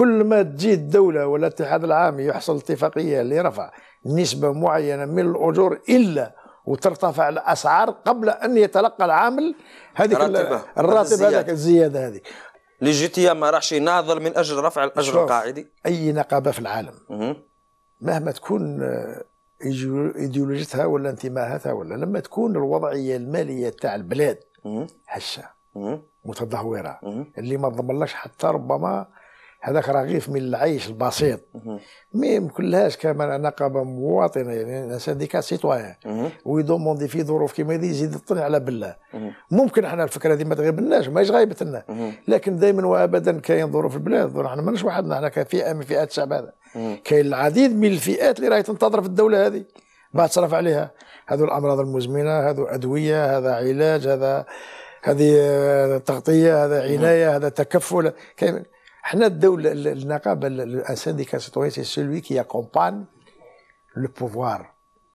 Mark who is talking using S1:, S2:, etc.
S1: كل ما تجي الدولة ولا الاتحاد العام يحصل اتفاقية لرفع نسبة معينة من الأجور إلا وترتفع الأسعار قبل أن يتلقى
S2: العامل هذه الراتب هذاك
S1: الزيادة هذه
S2: لجيتيا ما راحش يناضل من أجل رفع الأجر القاعدي
S1: أي نقابة في العالم مهما تكون آه، ايديولوجيتها ولا انتماءاتها ولا لما تكون الوضعيه الماليه تاع البلاد هشه متدهوره اللي ما تضمنلكش حتى ربما هذاك رغيف من العيش البسيط مي كلهاش كما نقابه مواطنه يعني سانديكا سيتوان ويدوموندي في ظروف كيما هذه يزيد الطلع على بالله ممكن احنا الفكره هذه ما تغيبناش ماهيش غايبت لنا لكن دائما وابدا كاين ظروف البلاد احنا ماناش وحدنا احنا كفئه من فئات الشعب هذا كاين العديد من الفئات اللي راهي تنتظر في الدوله هذه ما تصرف عليها هذو الامراض المزمنه هذو ادويه هذا علاج هذا هذه آه، تغطيه هذا عنايه هذا تكفل كاين Un syndicat citoyen, c'est celui qui accompagne le pouvoir.